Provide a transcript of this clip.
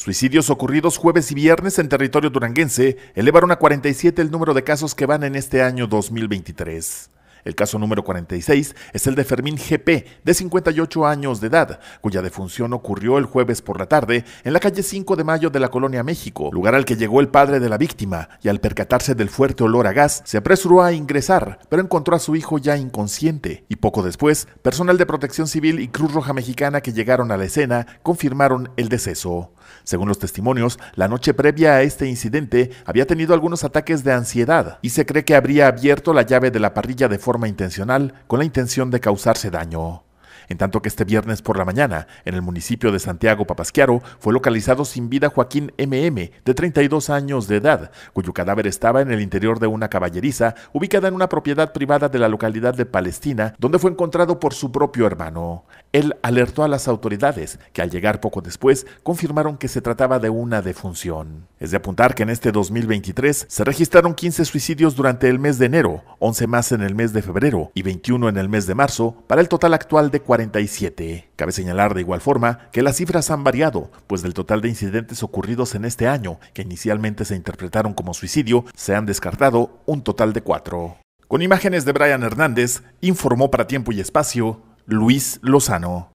Suicidios ocurridos jueves y viernes en territorio duranguense elevaron a 47 el número de casos que van en este año 2023. El caso número 46 es el de Fermín GP, de 58 años de edad, cuya defunción ocurrió el jueves por la tarde en la calle 5 de Mayo de la Colonia México, lugar al que llegó el padre de la víctima, y al percatarse del fuerte olor a gas, se apresuró a ingresar, pero encontró a su hijo ya inconsciente, y poco después, personal de protección civil y Cruz Roja Mexicana que llegaron a la escena confirmaron el deceso. Según los testimonios, la noche previa a este incidente había tenido algunos ataques de ansiedad, y se cree que habría abierto la llave de la parrilla de fuego intencional con la intención de causarse daño. En tanto que este viernes por la mañana, en el municipio de Santiago Papasquiaro, fue localizado sin vida Joaquín MM, de 32 años de edad, cuyo cadáver estaba en el interior de una caballeriza ubicada en una propiedad privada de la localidad de Palestina, donde fue encontrado por su propio hermano. Él alertó a las autoridades, que al llegar poco después confirmaron que se trataba de una defunción. Es de apuntar que en este 2023 se registraron 15 suicidios durante el mes de enero, 11 más en el mes de febrero y 21 en el mes de marzo, para el total actual de 47. Cabe señalar de igual forma que las cifras han variado, pues del total de incidentes ocurridos en este año, que inicialmente se interpretaron como suicidio, se han descartado un total de cuatro. Con imágenes de Brian Hernández, informó para Tiempo y Espacio Luis Lozano.